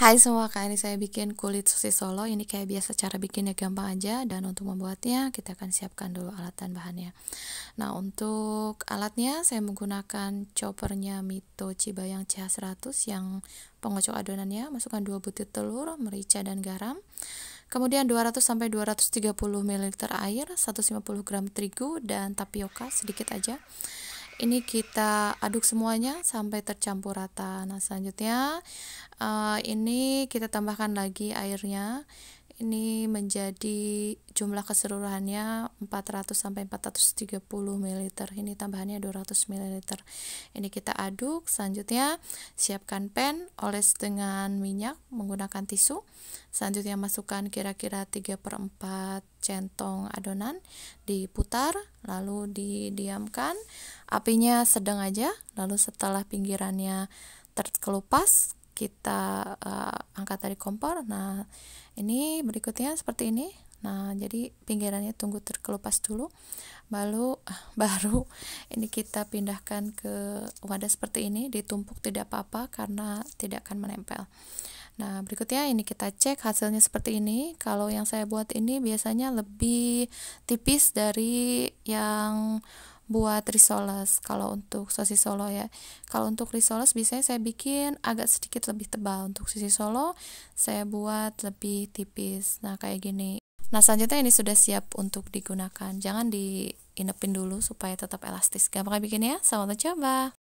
Hai semua, kali ini saya bikin kulit sosis solo Ini kayak biasa cara bikinnya gampang aja Dan untuk membuatnya kita akan siapkan dulu alat dan bahannya Nah untuk alatnya saya menggunakan choppernya Mito yang CH100 Yang pengocok adonannya Masukkan 2 butir telur, merica dan garam Kemudian 200-230 ml air 150 gram terigu dan tapioka sedikit aja ini kita aduk semuanya sampai tercampur rata nah selanjutnya uh, ini kita tambahkan lagi airnya ini menjadi jumlah keseluruhannya 400 sampai 430 ml. Ini tambahannya 200 ml. Ini kita aduk. Selanjutnya siapkan pan, oles dengan minyak menggunakan tisu. Selanjutnya masukkan kira-kira 3 per 4 centong adonan diputar lalu didiamkan apinya sedang aja lalu setelah pinggirannya terkelupas kita uh, angkat dari kompor nah ini berikutnya seperti ini nah jadi pinggirannya tunggu terkelupas dulu baru eh, baru ini kita pindahkan ke wadah seperti ini ditumpuk tidak apa-apa karena tidak akan menempel Nah, berikutnya ini kita cek hasilnya seperti ini. Kalau yang saya buat ini biasanya lebih tipis dari yang buat risoles kalau untuk sosis solo ya kalau untuk risoles biasanya saya bikin agak sedikit lebih tebal untuk sisi solo saya buat lebih tipis nah kayak gini nah selanjutnya ini sudah siap untuk digunakan jangan diinepin dulu supaya tetap elastis gampang bikinnya ya selamat coba